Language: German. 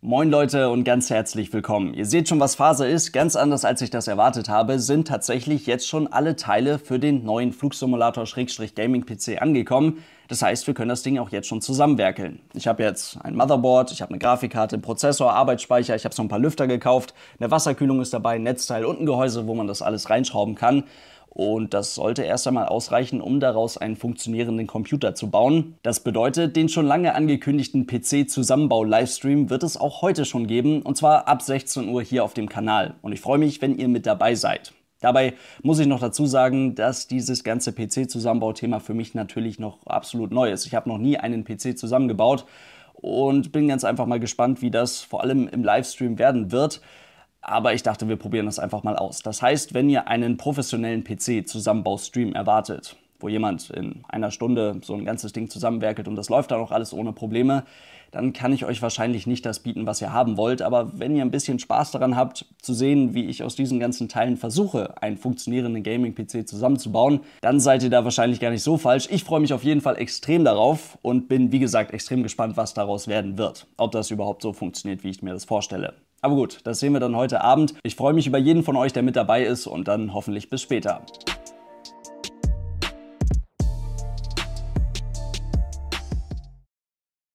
Moin Leute und ganz herzlich willkommen. Ihr seht schon, was Phase ist. Ganz anders als ich das erwartet habe, sind tatsächlich jetzt schon alle Teile für den neuen Flugsimulator-Gaming-PC angekommen. Das heißt, wir können das Ding auch jetzt schon zusammenwerkeln. Ich habe jetzt ein Motherboard, ich habe eine Grafikkarte, einen Prozessor, Arbeitsspeicher, ich habe so ein paar Lüfter gekauft, eine Wasserkühlung ist dabei, ein Netzteil und ein Gehäuse, wo man das alles reinschrauben kann. Und das sollte erst einmal ausreichen, um daraus einen funktionierenden Computer zu bauen. Das bedeutet, den schon lange angekündigten PC-Zusammenbau-Livestream wird es auch heute schon geben, und zwar ab 16 Uhr hier auf dem Kanal. Und ich freue mich, wenn ihr mit dabei seid. Dabei muss ich noch dazu sagen, dass dieses ganze PC-Zusammenbau-Thema für mich natürlich noch absolut neu ist. Ich habe noch nie einen PC zusammengebaut und bin ganz einfach mal gespannt, wie das vor allem im Livestream werden wird aber ich dachte, wir probieren das einfach mal aus. Das heißt, wenn ihr einen professionellen PC-Zusammenbaustream erwartet, wo jemand in einer Stunde so ein ganzes Ding zusammenwerkelt und das läuft dann auch alles ohne Probleme, dann kann ich euch wahrscheinlich nicht das bieten, was ihr haben wollt. Aber wenn ihr ein bisschen Spaß daran habt, zu sehen, wie ich aus diesen ganzen Teilen versuche, einen funktionierenden Gaming-PC zusammenzubauen, dann seid ihr da wahrscheinlich gar nicht so falsch. Ich freue mich auf jeden Fall extrem darauf und bin, wie gesagt, extrem gespannt, was daraus werden wird. Ob das überhaupt so funktioniert, wie ich mir das vorstelle. Aber gut, das sehen wir dann heute Abend. Ich freue mich über jeden von euch, der mit dabei ist und dann hoffentlich bis später.